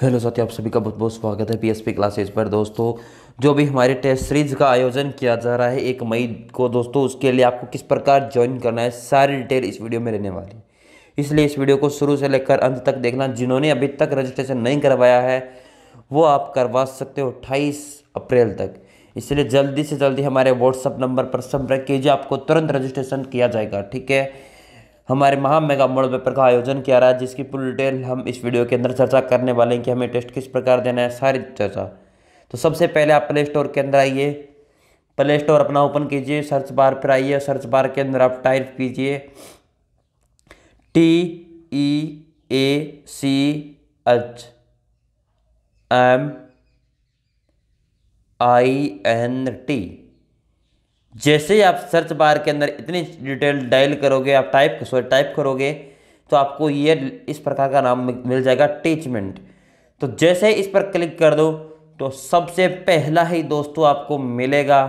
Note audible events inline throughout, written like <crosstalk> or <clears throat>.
hello साथी आप सभी का बहुत बहुत स्वागत है पीएसपी क्लासेस पर दोस्तों जो भी हमारे टेस्ट सीरीज का आयोजन किया जा रहा है एक मई को दोस्तों उसके लिए आपको किस प्रकार ज्वाइन करना है सारी डिटेल इस वीडियो में रहने वाली इसलिए इस वीडियो को शुरू से लेकर अंत तक देखना जिन्होंने अभी तक रजिस्ट्रेशन नहीं करवाया है वो आप करवा सकते हो अट्ठाईस अप्रैल तक इसलिए जल्दी से जल्दी हमारे व्हाट्सअप नंबर पर संपर्क कीजिए आपको तुरंत रजिस्ट्रेशन किया जाएगा ठीक है हमारे महा मेगा मोड़ पेपर का आयोजन किया रहा है जिसकी पूरी डिटेल हम इस वीडियो के अंदर चर्चा करने वाले हैं कि हमें टेस्ट किस प्रकार देना है सारी चर्चा तो सबसे पहले आप प्ले स्टोर के अंदर आइए प्ले स्टोर अपना ओपन कीजिए सर्च बार पर आइए सर्च बार के अंदर आप टाइप कीजिए T E A C H M I N T जैसे ही आप सर्च बार के अंदर इतनी डिटेल डायल करोगे आप टाइप सॉरी टाइप करोगे तो आपको ये इस प्रकार का नाम मिल जाएगा टीचमेंट तो जैसे ही इस पर क्लिक कर दो तो सबसे पहला ही दोस्तों आपको मिलेगा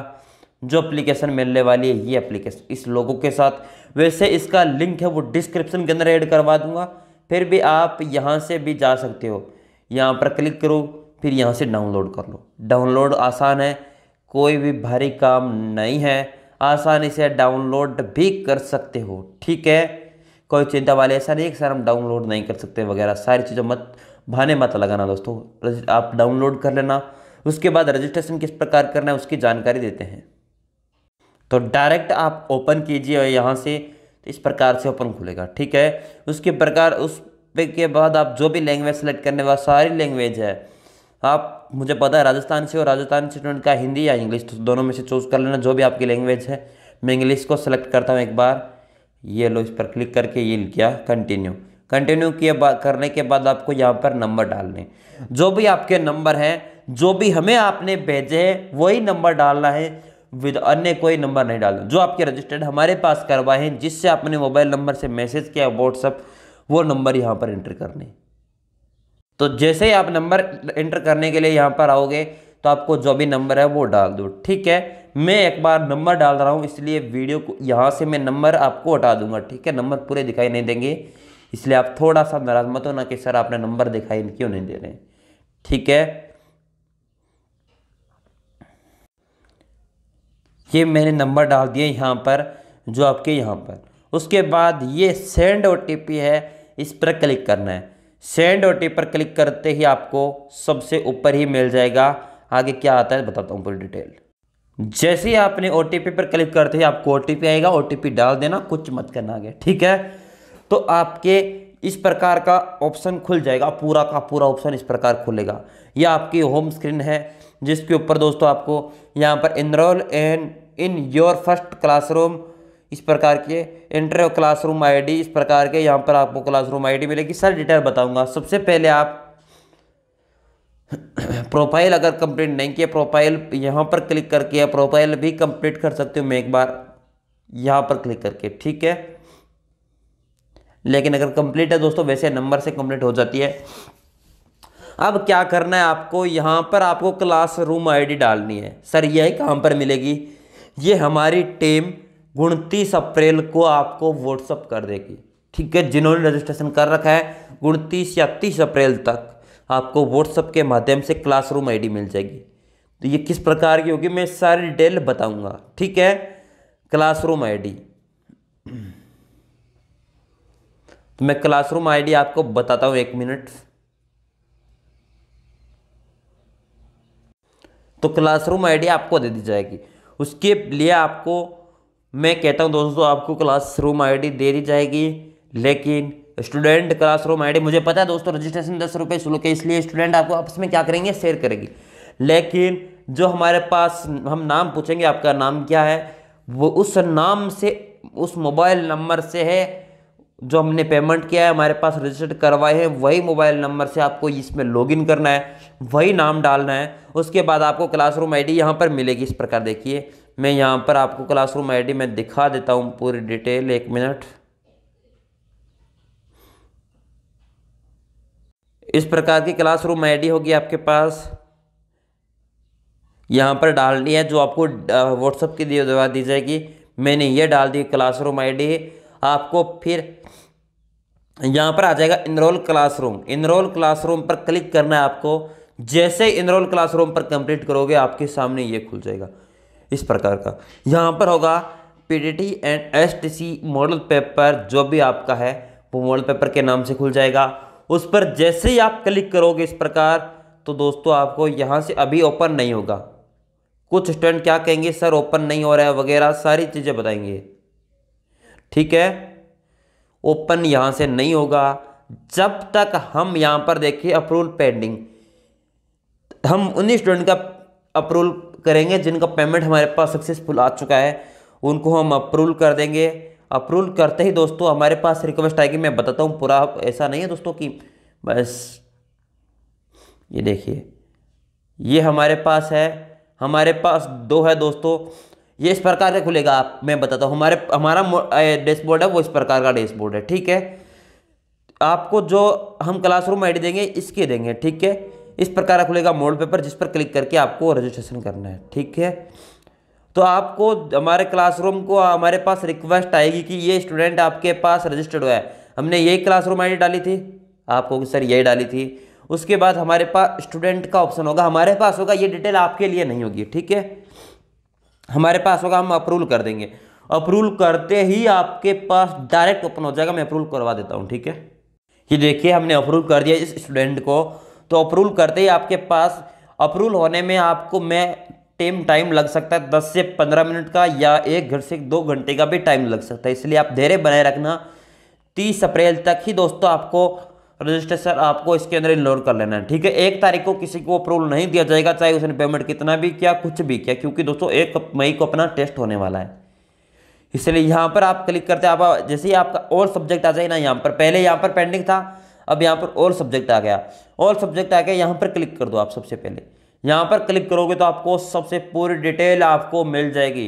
जो एप्लीकेशन मिलने वाली है ये एप्लीकेशन इस लोगों के साथ वैसे इसका लिंक है वो डिस्क्रिप्शन के अंदर ऐड करवा दूंगा फिर भी आप यहाँ से भी जा सकते हो यहाँ पर क्लिक करो फिर यहाँ से डाउनलोड कर लो डाउनलोड आसान है कोई भी भारी काम नहीं है आसानी से डाउनलोड भी कर सकते हो ठीक है कोई चिंता वाले ऐसा नहीं है कि सर हम डाउनलोड नहीं कर सकते वगैरह सारी चीज़ों मत भाने मत लगाना दोस्तों आप डाउनलोड कर लेना उसके बाद रजिस्ट्रेशन किस प्रकार करना है उसकी जानकारी देते हैं तो डायरेक्ट आप ओपन कीजिए और यहाँ से तो इस प्रकार से ओपन खुलेगा ठीक है उसके प्रकार उस के बाद आप जो भी लैंग्वेज सेलेक्ट करने वाला सारी लैंग्वेज है आप मुझे पता है राजस्थान से और राजस्थान स्टूडेंट का हिंदी या इंग्लिश तो दोनों में से चूज़ कर लेना जो भी आपकी लैंग्वेज है मैं इंग्लिश को सेलेक्ट करता हूँ एक बार ये लो इस पर क्लिक करके ये किया कंटिन्यू कंटिन्यू किए करने के बाद आपको यहाँ पर नंबर डालने जो भी आपके नंबर हैं जो भी हमें आपने भेजे हैं वही नंबर डालना है विद अन्य कोई नंबर नहीं डालना जो आपके रजिस्टर्ड हमारे पास करवाए हैं जिससे आपने मोबाइल नंबर से मैसेज किया व्हाट्सअप वो नंबर यहाँ पर एंटर करने तो जैसे ही आप नंबर एंटर करने के लिए यहाँ पर आओगे तो आपको जो भी नंबर है वो डाल दो ठीक है मैं एक बार नंबर डाल रहा हूँ इसलिए वीडियो को यहाँ से मैं नंबर आपको हटा दूंगा ठीक है नंबर पूरे दिखाई नहीं देंगे इसलिए आप थोड़ा सा नाराज मत होना कि सर आपने नंबर दिखाई क्यों नहीं दे रहे ठीक है ये मैंने नंबर डाल दिए यहाँ पर जो आपके यहाँ पर उसके बाद ये सेंड ओ है इस पर क्लिक करना है सेंड ओ पर क्लिक करते ही आपको सबसे ऊपर ही मिल जाएगा आगे क्या आता है बताता हूँ पूरी डिटेल जैसे ही आपने ओ पर क्लिक करते ही आपको ओ आएगा ओ डाल देना कुछ मत करना आगे ठीक है तो आपके इस प्रकार का ऑप्शन खुल जाएगा पूरा का पूरा ऑप्शन इस प्रकार खुलेगा यह आपकी होम स्क्रीन है जिसके ऊपर दोस्तों आपको यहाँ पर enrol and in your first classroom इस प्रकार के एंटर क्लासरूम आईडी इस प्रकार के यहाँ पर आपको क्लासरूम आईडी मिलेगी सर डिटेल बताऊंगा सबसे पहले आप प्रोफाइल <coughs> अगर कंप्लीट नहीं किया प्रोफाइल यहाँ पर क्लिक करके या प्रोफाइल भी कंप्लीट कर सकते हो मैं एक बार यहाँ पर क्लिक करके ठीक है लेकिन अगर कंप्लीट है दोस्तों वैसे नंबर से कंप्लीट हो जाती है अब क्या करना है आपको यहाँ पर आपको क्लासरूम आईडी डालनी है सर यही कहाँ पर मिलेगी ये हमारी टीम उनतीस अप्रैल को आपको व्हाट्सअप कर देगी ठीक है जिन्होंने रजिस्ट्रेशन कर रखा है उनतीस या तीस अप्रैल तक आपको व्हाट्सअप के माध्यम से क्लासरूम आईडी मिल जाएगी तो ये किस प्रकार की होगी मैं सारी डिटेल बताऊंगा ठीक है क्लासरूम आईडी तो मैं क्लासरूम आईडी आपको बताता हूँ एक मिनट तो क्लासरूम आईडी आपको दे दी जाएगी उसके लिए आपको मैं कहता हूँ दोस्तों आपको क्लासरूम आईडी दे दी जाएगी लेकिन स्टूडेंट क्लासरूम आईडी मुझे पता है दोस्तों रजिस्ट्रेशन दस रुपये शुल्क है इसलिए स्टूडेंट आपको आपस में क्या करेंगे शेयर करेंगे लेकिन जो हमारे पास हम नाम पूछेंगे आपका नाम क्या है वो उस नाम से उस मोबाइल नंबर से है जो हमने पेमेंट किया है हमारे पास रजिस्टर्ड करवाए हैं वही मोबाइल नंबर से आपको इसमें लॉगिन करना है वही नाम डालना है उसके बाद आपको क्लासरूम आईडी यहाँ पर मिलेगी इस प्रकार देखिए मैं यहाँ पर आपको क्लासरूम आईडी में दिखा देता हूँ पूरी डिटेल एक मिनट इस प्रकार की क्लासरूम आईडी होगी आपके पास यहाँ पर डालनी है जो आपको व्हाट्सअप की दवा दी जाएगी मैंने ये डाल दी क्लासरूम आईडी आपको फिर यहाँ पर आ जाएगा इनरोल क्लासरूम इनरोल क्लासरूम पर क्लिक करना है आपको जैसे इनरोल क्लासरूम पर कंप्लीट करोगे आपके सामने ये खुल जाएगा इस प्रकार का यहाँ पर होगा PDT and STC model paper जो भी आपका है वो मॉडल पेपर के नाम से खुल जाएगा उस पर जैसे ही आप क्लिक करोगे इस प्रकार तो दोस्तों आपको यहाँ से अभी ओपन नहीं होगा कुछ स्टूडेंट क्या कहेंगे सर ओपन नहीं हो रहा है वगैरह सारी चीज़ें बताएंगे ठीक है ओपन यहाँ से नहीं होगा जब तक हम यहाँ पर देखिए अप्रूवल पेंडिंग हम उन्हीं स्टूडेंट का अप्रूवल करेंगे जिनका पेमेंट हमारे पास सक्सेसफुल आ चुका है उनको हम अप्रूवल कर देंगे अप्रूवल करते ही दोस्तों हमारे पास रिक्वेस्ट आएगी मैं बताता हूँ पूरा ऐसा नहीं है दोस्तों कि बस ये देखिए ये हमारे पास है हमारे पास दो है दोस्तों ये इस प्रकार का खुलेगा आप मैं बताता हूँ हमारे हमारा डैशबोर्ड है वो इस प्रकार का डैशबोर्ड है ठीक है आपको जो हम क्लासरूम आईडी देंगे इसके देंगे ठीक है इस प्रकार का खुलेगा मोड पेपर जिस पर क्लिक करके आपको रजिस्ट्रेशन करना है ठीक है तो आपको हमारे क्लासरूम को हमारे पास रिक्वेस्ट आएगी कि ये स्टूडेंट आपके पास रजिस्टर्ड हुआ है हमने यही क्लासरूम आईडी डाली थी आपको सर यही डाली थी उसके बाद हमारे पास स्टूडेंट का ऑप्शन होगा हमारे पास होगा ये डिटेल आपके लिए नहीं होगी ठीक है हमारे पास होगा हम अप्रूवल कर देंगे अप्रूवल करते ही आपके पास डायरेक्ट ओपन हो जाएगा मैं अप्रूवल करवा देता हूँ ठीक है ये देखिए हमने अप्रूव कर दिया इस स्टूडेंट को तो अप्रूवल करते ही आपके पास अप्रूवल होने में आपको मैं टेम टाइम लग सकता है दस से पंद्रह मिनट का या एक घर से दो घंटे का भी टाइम लग सकता है इसलिए आप धैर्य बनाए रखना तीस अप्रैल तक ही दोस्तों आपको रजिस्ट्रेशन आपको इसके अंदर इनलोड कर लेना है ठीक है एक तारीख को किसी को अप्रूवल नहीं दिया जाएगा चाहे उसने पेमेंट कितना भी किया कुछ भी किया क्योंकि दोस्तों एक मई को अपना टेस्ट होने वाला है इसलिए यहाँ पर आप क्लिक करते हैं आप जैसे ही आपका और सब्जेक्ट आ जाए ना यहाँ पर पहले यहाँ पर पेंडिंग था अब यहाँ पर ऑल सब्जेक्ट आ गया ऑल सब्जेक्ट आ गया यहाँ पर क्लिक कर दो आप सबसे पहले यहाँ पर क्लिक करोगे तो आपको सबसे पूरी डिटेल आपको मिल जाएगी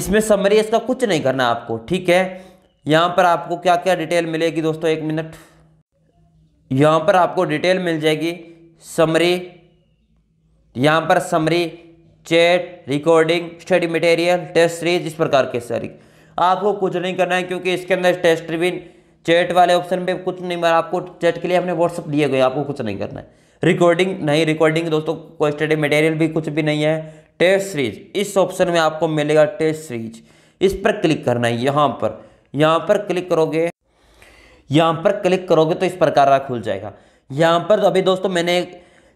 इसमें समरी इसका कुछ नहीं करना आपको ठीक है यहाँ पर आपको क्या क्या डिटेल मिलेगी दोस्तों एक मिनट यहाँ पर आपको डिटेल मिल जाएगी समरी यहाँ पर summary chat recording study material test series इस प्रकार के सारी आपको कुछ नहीं करना है क्योंकि इसके अंदर टेस्ट भी चैट वाले ऑप्शन पे कुछ नहीं मारा आपको चैट के लिए अपने व्हाट्सअप दिए गए आपको कुछ नहीं करना है रिकॉर्डिंग नहीं रिकॉर्डिंग दोस्तों कोई स्टडी मटेरियल भी कुछ भी नहीं है टेस्ट सीरीज इस ऑप्शन में आपको मिलेगा टेस्ट सीरीज इस पर क्लिक करना है यहाँ पर यहाँ पर क्लिक करोगे यहाँ पर क्लिक करोगे तो इस प्रकार का खुल जाएगा यहाँ पर अभी दोस्तों मैंने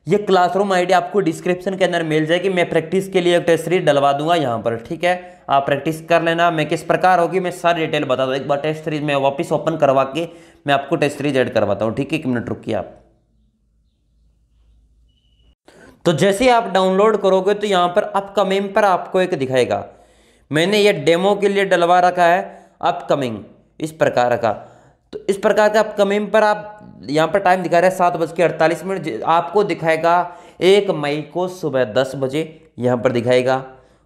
ये क्लासरूम आईडी आपको डिस्क्रिप्शन के अंदर मिल जाएगी मैं प्रैक्टिस के लिए एक टेस्ट सीरीज डलवा दूंगा यहाँ पर ठीक है आप प्रैक्टिस कर लेना मैं किस प्रकार होगी मैं सारी डिटेल बता दूँ एक बार टेस्ट सीरीज मैं वापस ओपन करवा के मैं आपको टेस्ट सीरीज एड करवाता हूँ ठीक है एक मिनट रुकिए आप तो जैसे ही आप डाउनलोड करोगे तो यहाँ पर अपकमिंग पर आपको एक दिखाएगा मैंने ये डेमो के लिए डलवा रखा है अपकमिंग इस प्रकार का तो इस प्रकार का अपकमिंग पर आप यहाँ पर टाइम दिखा रहे हैं सात बज के अड़तालीस मिनट आपको दिखाएगा एक मई को सुबह दस बजे यहाँ पर दिखाएगा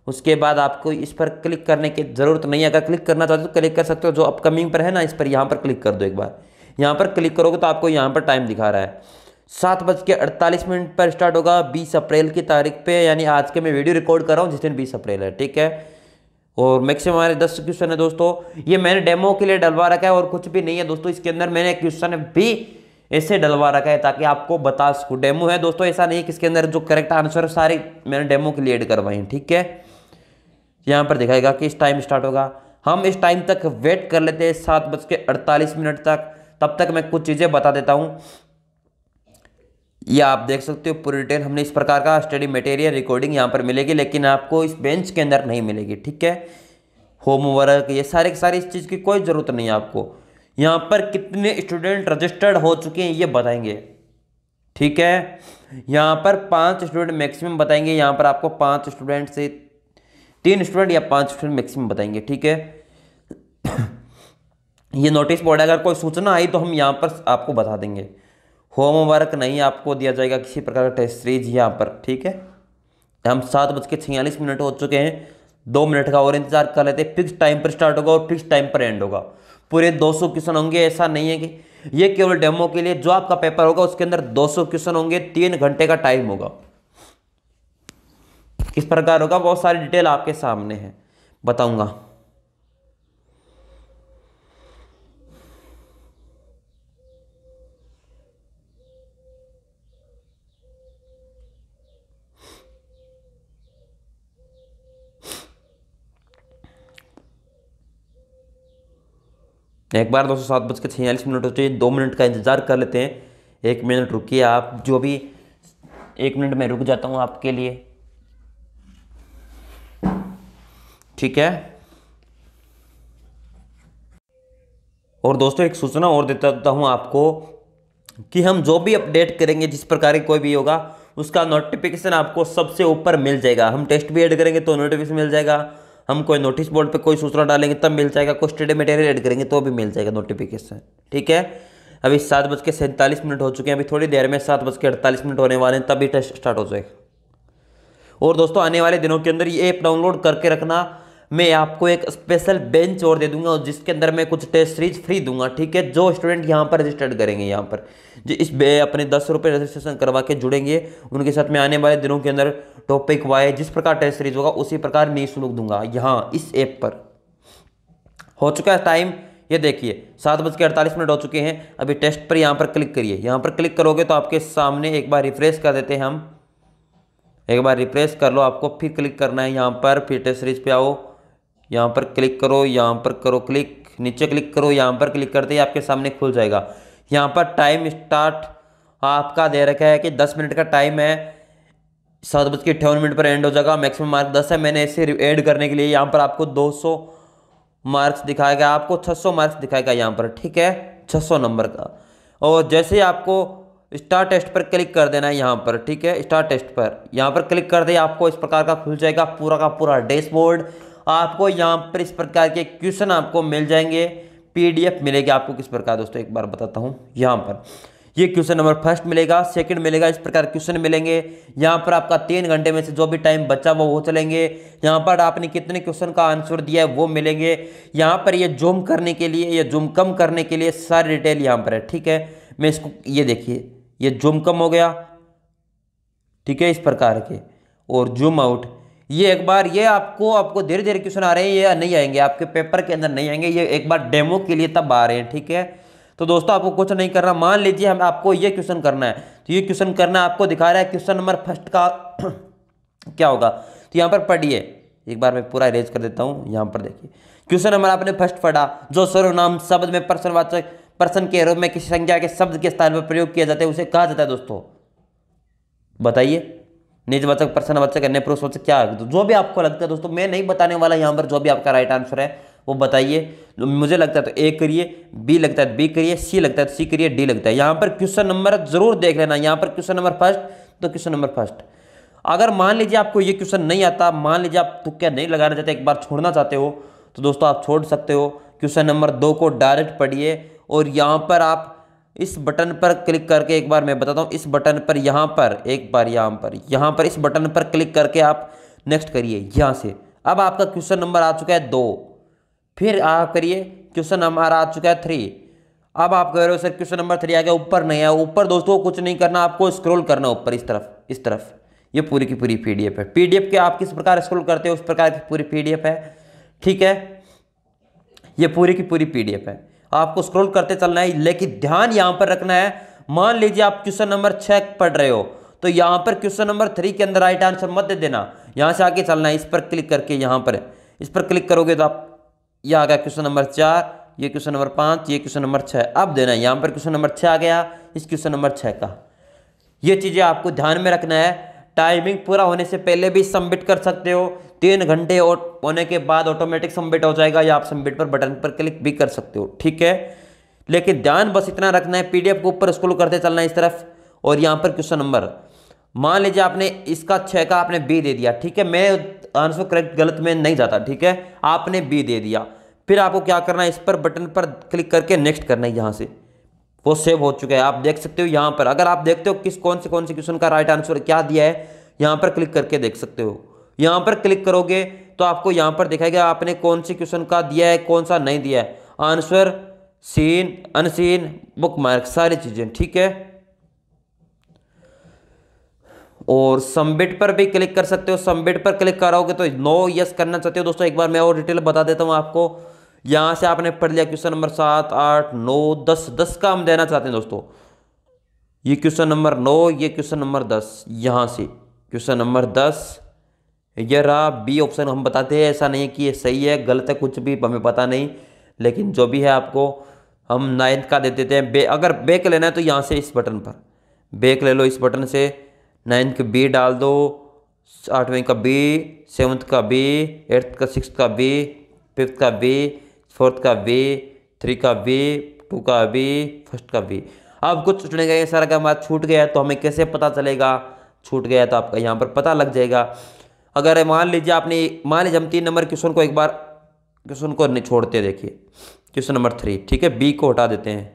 उसके बाद आपको इस पर क्लिक करने की ज़रूरत नहीं है अगर क्लिक करना चाहते हो तो क्लिक कर सकते हो जो अपकमिंग पर है ना इस पर यहाँ पर क्लिक कर दो एक बार यहाँ पर क्लिक करोगे तो आपको यहाँ पर टाइम दिखा रहा है सात बज के अड़तालीस मिनट पर स्टार्ट होगा बीस अप्रैल की तारीख पे यानी आज के मैं वीडियो रिकॉर्ड कर रहा हूँ जिस दिन बीस अप्रैल है ठीक है और मैक्सिमम हमारे दस क्वेश्चन है दोस्तों ये मैंने डेमो के लिए डलवा रखा है और कुछ भी नहीं है दोस्तों इसके अंदर मैंने क्वेश्चन भी ऐसे डलवा रखा है ताकि आपको बता सकूँ डेमो है दोस्तों ऐसा नहीं कि इसके अंदर जो करेक्ट आंसर है सारे मैंने डेमो के लिए एड करवाई हैं ठीक है यहाँ पर दिखाएगा कि इस टाइम स्टार्ट होगा हम इस टाइम तक वेट कर लेते हैं सात बज के अड़तालीस मिनट तक तब तक मैं कुछ चीज़ें बता देता हूँ ये आप देख सकते हो पूरी डिटेल हमने इस प्रकार का स्टडी मटेरियल रिकॉर्डिंग यहाँ पर मिलेगी लेकिन आपको इस बेंच के अंदर नहीं मिलेगी ठीक है होमवर्क ये सारे के सारे इस चीज़ की कोई ज़रूरत नहीं है आपको यहाँ पर कितने स्टूडेंट रजिस्टर्ड हो चुके हैं ये बताएंगे ठीक है यहाँ पर पाँच स्टूडेंट मैक्सिमम बताएंगे यहाँ पर आपको पाँच स्टूडेंट से तीन स्टूडेंट या पाँच स्टूडेंट मैक्सिमम बताएंगे ठीक है <coughs> ये नोटिस बोर्ड अगर कोई सूचना आई तो हम यहाँ पर आपको बता देंगे होमवर्क नहीं आपको दिया जाएगा किसी प्रकार का टेस्ट सीरीज यहाँ पर ठीक है हम सात बज के छियालीस मिनट हो चुके हैं दो मिनट का और इंतजार कर लेते हैं फिक्स टाइम पर स्टार्ट होगा और फिक्स टाइम पर एंड होगा पूरे 200 क्वेश्चन होंगे ऐसा नहीं है कि ये केवल डेमो के लिए जो आपका पेपर होगा उसके अंदर 200 क्वेश्चन होंगे तीन घंटे का टाइम होगा किस प्रकार होगा बहुत सारी डिटेल आपके सामने है बताऊँगा एक बार दोस्तों सात बज के छियालीस मिनट हो चाहिए दो मिनट का इंतज़ार कर लेते हैं एक मिनट रुकिए आप जो भी एक मिनट में रुक जाता हूँ आपके लिए ठीक है और दोस्तों एक सूचना और देता हूँ आपको कि हम जो भी अपडेट करेंगे जिस प्रकार की कोई भी होगा उसका नोटिफिकेशन आपको सबसे ऊपर मिल जाएगा हम टेस्ट भी ऐड करेंगे तो नोटिफिकेशन मिल जाएगा हम कोई नोटिस बोर्ड पे कोई सूचना डालेंगे तब मिल जाएगा कोई स्टडी मटेरियल एड करेंगे तो भी मिल जाएगा नोटिफिकेशन ठीक है अभी सात बज के सैंतालीस मिनट हो चुके हैं अभी थोड़ी देर में सात बज के अड़तालीस मिनट होने वाले हैं तभी टेस्ट स्टार्ट हो जाएगा और दोस्तों आने वाले दिनों के अंदर ये ऐप डाउनलोड करके रखना मैं आपको एक स्पेशल बेंच और दे दूंगा और जिसके अंदर मैं कुछ टेस्ट सीरीज फ्री दूंगा ठीक है जो स्टूडेंट यहाँ पर रजिस्टर्ड करेंगे यहाँ पर जो इस बे अपने दस रुपये रजिस्ट्रेशन करवा के जुड़ेंगे उनके साथ में आने वाले दिनों के अंदर टॉपिक वाई जिस प्रकार टेस्ट सीरीज होगा उसी प्रकार मैं शुल्क दूंगा यहाँ इस ऐप पर हो चुका है टाइम ये देखिए सात बज के अड़तालीस मिनट हो चुके हैं अभी टेस्ट पर यहाँ पर क्लिक करिए यहाँ पर क्लिक करोगे तो आपके सामने एक बार रिफ्रेश कर देते हैं हम एक बार रिफ्रेश कर लो आपको फिर क्लिक करना है यहाँ पर फिर टेस्ट सीरीज पे आओ यहाँ पर क्लिक करो यहाँ पर करो क्लिक नीचे क्लिक करो यहाँ पर क्लिक करते ही आपके सामने खुल जाएगा यहाँ पर टाइम स्टार्ट आपका दे रखा है कि दस मिनट का टाइम है सात बज के अट्ठावन मिनट पर एंड हो जाएगा मैक्सिमम मार्क दस है मैंने इसे ऐड करने के लिए यहाँ पर आपको दो सौ मार्क्स दिखाएगा आपको छः सौ मार्क्स दिखाएगा यहाँ पर ठीक है छः सौ नंबर का और जैसे ही आपको स्टार टेस्ट पर क्लिक कर देना है यहाँ पर ठीक है स्टार टेस्ट पर यहाँ पर क्लिक कर दे आपको इस प्रकार का खुल जाएगा पूरा का पूरा डैशबोर्ड आपको यहाँ पर इस प्रकार के क्वेश्चन आपको मिल जाएंगे पीडीएफ मिलेगी आपको किस प्रकार दोस्तों एक बार बताता हूँ यहाँ पर ये क्वेश्चन नंबर फर्स्ट मिलेगा सेकंड मिलेगा इस प्रकार क्वेश्चन मिलेंगे यहाँ पर आपका तीन घंटे में से जो भी टाइम बचा हुआ वो चलेंगे यहाँ पर आपने कितने क्वेश्चन का आंसर दिया है वो मिलेंगे यहाँ पर ये जूम करने के लिए या जूम कम करने के लिए सारी डिटेल यहाँ पर है ठीक है मैं इसको ये देखिए ये जूम कम हो गया ठीक है इस प्रकार के और जूम आउट ये एक बार ये आपको आपको धीरे धीरे क्वेश्चन आ रहे हैं ये नहीं आएंगे आपके पेपर के अंदर नहीं आएंगे ये एक बार डेमो के लिए तब आ रहे हैं ठीक है तो दोस्तों आपको कुछ नहीं करना मान लीजिए हम आपको ये क्वेश्चन करना है तो ये क्वेश्चन करना आपको दिखा रहा है क्वेश्चन नंबर फर्स्ट का <clears throat> क्या होगा तो यहाँ पर पढ़िए एक बार मैं पूरा इरेज कर देता हूँ यहाँ पर देखिए क्वेश्चन नंबर आपने फर्स्ट पढ़ा जो सर्वनाम शब्द में प्रश्नवाचक प्रश्न के रूप में किसी संज्ञा के शब्द के स्थान पर प्रयोग किया जाता है उसे कहा जाता है दोस्तों बताइए निजवाचक प्रश्नवाचक अन्य पुरुषवाचक क्या है जो भी आपको लगता है दोस्तों मैं नहीं बताने वाला यहाँ पर जो भी आपका राइट आंसर है वो बताइए मुझे लगता है तो ए करिए बी लगता है बी करिए सी लगता है तो सी करिए डी तो लगता है यहाँ पर क्वेश्चन नंबर जरूर देख लेना यहाँ पर क्वेश्चन नंबर फर्स्ट तो क्वेश्चन नंबर फर्स्ट अगर मान लीजिए आपको ये क्वेश्चन नहीं आता मान लीजिए आप तुक्या नहीं लगाना चाहते एक बार छोड़ना चाहते हो तो दोस्तों आप छोड़ सकते हो क्वेश्चन नंबर दो को डायरेक्ट पढ़िए और यहाँ पर आप इस बटन पर क्लिक करके एक बार मैं बताता हूँ इस बटन पर यहाँ पर एक बार यहाँ पर यहाँ पर इस बटन पर क्लिक करके आप नेक्स्ट करिए यहाँ से अब आपका क्वेश्चन नंबर आ चुका है दो फिर आप करिए क्वेश्चन हमारा आ चुका है थ्री अब आप कह रहे हो सर क्वेश्चन नंबर थ्री आ गया ऊपर नहीं आया ऊपर दोस्तों कुछ नहीं करना आपको स्क्रोल करना ऊपर इस तरफ इस तरफ ये पूरी की पूरी पी है पीडीएफ के आप किस प्रकार स्क्रोल करते हो उस प्रकार की पूरी पी है ठीक है ये पूरी की पूरी पी है आपको स्क्रॉल करते चलना है लेकिन ध्यान यहाँ पर रखना है मान लीजिए आप क्वेश्चन नंबर छः पढ़ रहे हो तो यहाँ पर क्वेश्चन नंबर थ्री के अंदर राइट आंसर मत दे देना यहाँ से आगे चलना है इस पर क्लिक करके यहाँ पर इस पर क्लिक करोगे तो आप ये आ गया क्वेश्चन नंबर चार ये क्वेश्चन नंबर पाँच ये क्वेश्चन नंबर छः अब देना है यहाँ पर क्वेश्चन नंबर छः आ गया इस क्वेश्चन नंबर छः का ये चीज़ें आपको ध्यान में रखना है टाइमिंग पूरा होने से पहले भी सबमिट कर सकते हो तीन घंटे होने के बाद ऑटोमेटिक सबमिट हो जाएगा या आप सबमिट पर बटन पर क्लिक भी कर सकते हो ठीक है लेकिन ध्यान बस इतना रखना है पीडीएफ को ऊपर स्कूल करते चलना है इस तरफ और यहाँ पर क्वेश्चन नंबर मान लीजिए आपने इसका छः का आपने बी दे दिया ठीक है मैं आंसर करेक्ट गलत में नहीं जाता ठीक है आपने बी दे दिया फिर आपको क्या करना है इस पर बटन पर क्लिक करके नेक्स्ट करना है यहाँ से वो सेव हो चुका है आप देख सकते हो यहाँ पर अगर आप देखते हो किस कौन से कौन से क्वेश्चन का राइट आंसर क्या दिया है यहाँ पर क्लिक करके देख सकते हो यहाँ पर क्लिक करोगे तो आपको यहाँ पर दिखाएगा आपने कौन से क्वेश्चन का दिया है कौन सा नहीं दिया है answer seen unseen bookmark सारी चीज़ें ठीक है और सबमिट पर भी क्लिक कर सकते हो सबमिट पर क्लिक कराओगे तो नो यस करना चाहते हो दोस्तों एक बार मैं और डिटेल बता देता हूं आपको यहां से आपने पढ़ लिया क्वेश्चन नंबर सात आठ नौ दस दस का हम देना चाहते हैं दोस्तों ये क्वेश्चन नंबर नौ ये क्वेश्चन नंबर दस यहां से क्वेश्चन नंबर दस यह रहा बी ऑप्शन हम बताते हैं ऐसा नहीं कि ये सही है गलत है कुछ भी हमें पता नहीं लेकिन जो भी है आपको हम नाइन्थ का दे देते हैं बे अगर बेक लेना है तो यहाँ से इस बटन पर बेक ले लो इस बटन से नाइन्थ का बी डाल दो आठवें का बी सेवन्थ का बी एट्थ का सिक्स का बी फिफ्थ का बी फोर्थ का बी थ्री का बी टू का बी फर्स्ट का बी अब कुछ छूटेगा का सारा का हमारा छूट गया तो हमें कैसे पता चलेगा छूट गया तो आपका यहाँ पर पता लग जाएगा अगर मान लीजिए आपने मान लीजिए हम तीन नंबर क्वेश्चन को एक बार क्वेश्चन को नहीं छोड़ते देखिए क्वेश्चन नंबर थ्री ठीक है बी को हटा देते हैं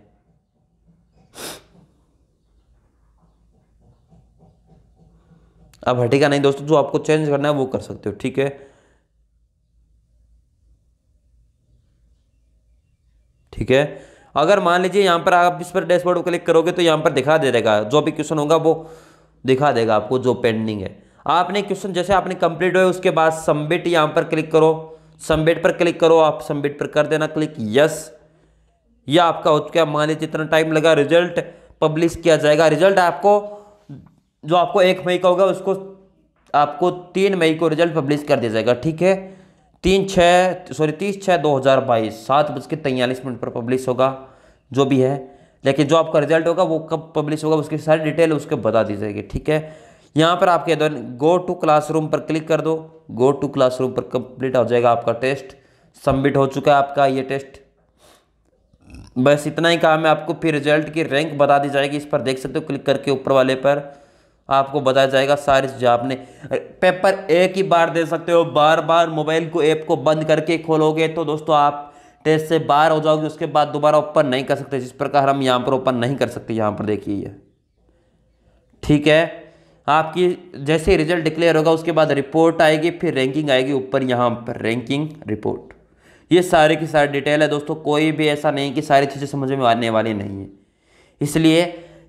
अब हटेगा नहीं दोस्तों जो आपको चेंज करना है वो कर सकते हो ठीक है ठीक है अगर मान लीजिए यहां पर आप इस पर डैशबोर्ड को क्लिक करोगे तो यहां पर दिखा दे देगा जो भी क्वेश्चन होगा वो दिखा देगा आपको जो पेंडिंग है आपने क्वेश्चन जैसे आपने कंप्लीट हुए उसके बाद सबमिट यहाँ पर क्लिक करो सबमिट पर क्लिक करो आप सबमिट पर कर देना क्लिक यस ये आपका हो चुका है मान लीजिए इतना टाइम लगा रिजल्ट पब्लिश किया जाएगा रिजल्ट आपको जो आपको एक मई का होगा उसको आपको तीन मई को रिजल्ट पब्लिश कर दिया जाएगा ठीक है तीन छः सॉरी तीस छः दो हज़ार बाईस सात बज के तैंतालीस मिनट पर पब्लिश होगा जो भी है लेकिन जो आपका रिजल्ट होगा वो कब पब्लिश होगा उसकी सारी डिटेल उसके बता दी जाएगी ठीक है यहाँ पर आपके दौरान गो टू क्लासरूम पर क्लिक कर दो गो टू क्लासरूम पर कंप्लीट हो जाएगा आपका टेस्ट सबमिट हो चुका है आपका ये टेस्ट बस इतना ही काम है आपको फिर रिजल्ट की रैंक बता दी जाएगी इस पर देख सकते हो क्लिक करके ऊपर वाले पर आपको बताया जाएगा सारी जो आपने पेपर एक ही बार दे सकते हो बार बार मोबाइल को ऐप को बंद करके खोलोगे तो दोस्तों आप टेस्ट से बाहर हो जाओगे उसके बाद दोबारा ओपन नहीं कर सकते जिस प्रकार हम यहाँ पर ओपन नहीं कर सकते यहाँ पर देखिए ये ठीक है आपकी जैसे रिजल्ट डिक्लेयर होगा उसके बाद रिपोर्ट आएगी फिर रैंकिंग आएगी ऊपर यहाँ पर रैंकिंग रिपोर्ट ये सारे की सारी डिटेल है दोस्तों कोई भी ऐसा नहीं कि सारी चीज़ें समझ में आने वाली नहीं है इसलिए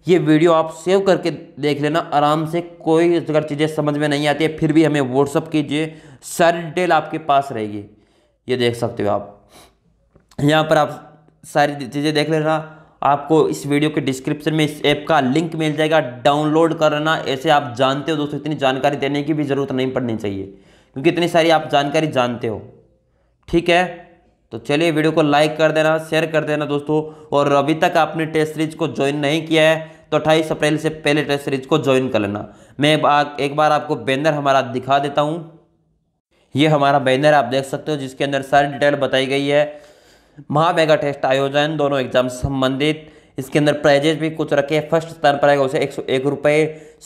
ये वीडियो आप सेव करके देख लेना आराम से कोई अगर चीज़ें समझ में नहीं आती है फिर भी हमें व्हाट्सअप कीजिए सारी डिटेल आपके पास रहेगी ये देख सकते हो आप यहाँ पर आप सारी चीज़ें देख लेना आपको इस वीडियो के डिस्क्रिप्शन में इस ऐप का लिंक मिल जाएगा डाउनलोड करना ऐसे आप जानते हो दोस्तों इतनी जानकारी देने की भी ज़रूरत नहीं पड़नी चाहिए क्योंकि इतनी सारी आप जानकारी जानते हो ठीक है तो चलिए वीडियो को लाइक कर देना शेयर कर देना दोस्तों और अभी तक आपने टेस्ट सीरीज को ज्वाइन नहीं किया है तो अट्ठाईस अप्रैल से पहले टेस्ट सीरीज को ज्वाइन कर लेना मैं एक बार आपको बैनर हमारा दिखा देता हूँ ये हमारा बैनर आप देख सकते हो जिसके अंदर सारी डिटेल बताई गई है महामेगा टेस्ट आयोजन दोनों एग्जाम संबंधित इसके अंदर प्राइजेस भी कुछ रखे फर्स्ट स्थान पर आएगा उसे एक सौ एक रुपये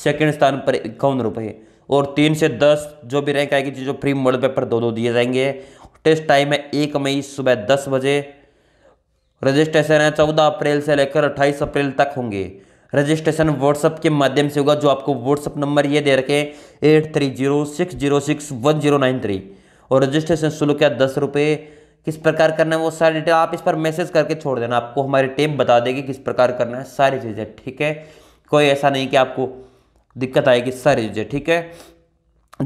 सेकेंड स्थान पर इक्यावन रुपये और तीन से दस जो भी रैंक आएगी जो फ्री मोड पेपर दो दो दिए जाएंगे टेस्ट टाइम है एक मई सुबह दस बजे रजिस्ट्रेशन है चौदह अप्रैल से लेकर अट्ठाईस अप्रैल तक होंगे रजिस्ट्रेशन व्हाट्सअप के माध्यम से होगा जो आपको व्हाट्सअप नंबर ये दे रखे eight three zero six zero six one zero nine three और रजिस्ट्रेशन शुल्क है दस किस प्रकार करना है वो सारी डिटेल आप इस पर मैसेज करके छोड़ देना आपको हमारी टीम बता देगी किस प्रकार करना है सारी चीज़ें ठीक है कोई ऐसा नहीं कि आपको दिक्कत आएगी सारी चीज़ें ठीक है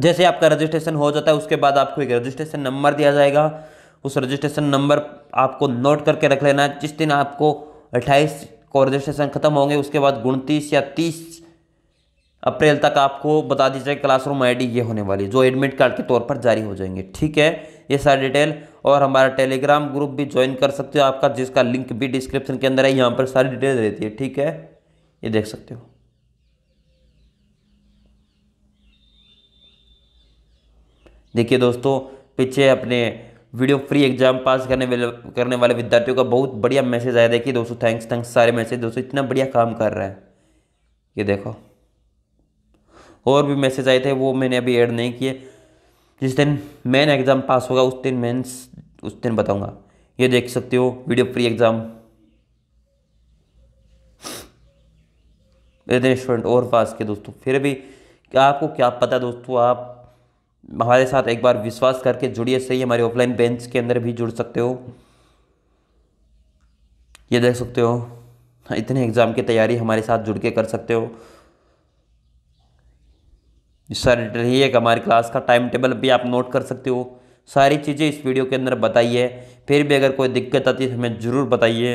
जैसे आपका रजिस्ट्रेशन हो जाता है उसके बाद आपको एक रजिस्ट्रेशन नंबर दिया जाएगा उस रजिस्ट्रेशन नंबर आपको नोट करके रख लेना जिस दिन आपको अट्ठाईस को रजिस्ट्रेशन ख़त्म होंगे उसके बाद उनतीस या तीस अप्रैल तक आपको बता दीजिए क्लासरूम आईडी ये होने वाली जो एडमिट कार्ड के तौर पर जारी हो जाएंगे ठीक है ये सारी डिटेल और हमारा टेलीग्राम ग्रुप भी ज्वाइन कर सकते हो आपका जिसका लिंक भी डिस्क्रिप्शन के अंदर है यहाँ पर सारी डिटेल रहती है ठीक है ये देख सकते हो देखिए दोस्तों पीछे अपने वीडियो फ्री एग्जाम पास करने वाले करने वाले विद्यार्थियों का बहुत बढ़िया मैसेज आया देखिए दोस्तों थैंक्स थैंक्स सारे मैसेज दोस्तों इतना बढ़िया काम कर रहा है ये देखो और भी मैसेज आए थे वो मैंने अभी ऐड नहीं किए जिस दिन मेन एग्ज़ाम पास होगा उस दिन मेंस उस दिन बताऊंगा ये देख सकते हो वीडियो प्री एग्ज़ाम स्टूडेंट और पास के दोस्तों फिर भी क्या आपको क्या पता दोस्तों आप हमारे साथ एक बार विश्वास करके जुड़िए सही हमारे ऑफलाइन बेंच के अंदर भी जुड़ सकते हो ये देख सकते हो इतने एग्ज़ाम की तैयारी हमारे साथ जुड़ के कर सकते हो सारे एक हमारी क्लास का टाइम टेबल भी आप नोट कर सकते हो सारी चीज़ें इस वीडियो के अंदर बताइए फिर भी अगर कोई दिक्कत आती है तो हमें ज़रूर बताइए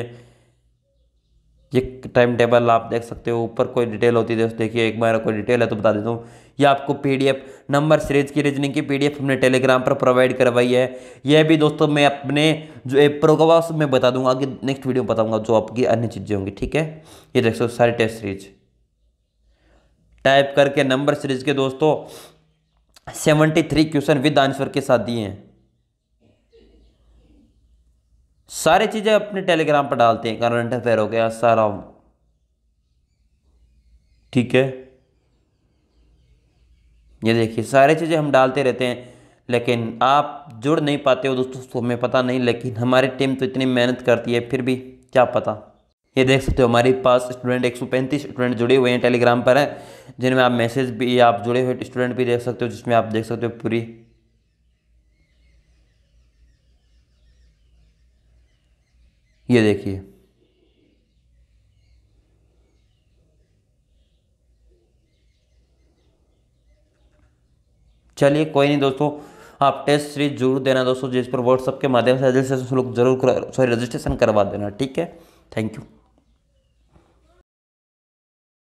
ये टाइम टेबल आप देख सकते हो ऊपर कोई डिटेल होती है तो देखिए एक बार कोई डिटेल है तो बता देता हूँ ये आपको पीडीएफ नंबर सीरीज की रीजनिंग की पीडीएफ हमने टेलीग्राम पर प्रोवाइड करवाई है यह भी दोस्तों मैं अपने जो एप्रो का मैं बता दूंगा कि नेक्स्ट वीडियो में बताऊँगा जो आपकी अन्य चीज़ें होंगी ठीक है ये देख सकते हो सारी टेस्ट सीरीज टाइप करके नंबर सीरीज के दोस्तों seventy three question with answer के साथ दिए हैं सारी चीज़ें अपने टेलीग्राम पर डालते हैं करंट अफेयर हो गया सारा ठीक है ये देखिए सारी चीज़ें हम डालते रहते हैं लेकिन आप जुड़ नहीं पाते हो दोस्तों तो हमें पता नहीं लेकिन हमारी टीम तो इतनी मेहनत करती है फिर भी क्या पता ये देख सकते हो हमारे पास स्टूडेंट 135 स्टूडेंट जुड़े हुए हैं टेलीग्राम पर हैं जिनमें आप मैसेज भी आप जुड़े हुए स्टूडेंट भी देख सकते हो जिसमें आप देख सकते हो पूरी ये देखिए चलिए कोई नहीं दोस्तों आप टेस्ट सीरीज जरूर देना दोस्तों जिस पर व्हाट्सएप के माध्यम से रजिस्ट्रेशन जरूर सॉरी रजिस्ट्रेशन करवा देना ठीक है थैंक यू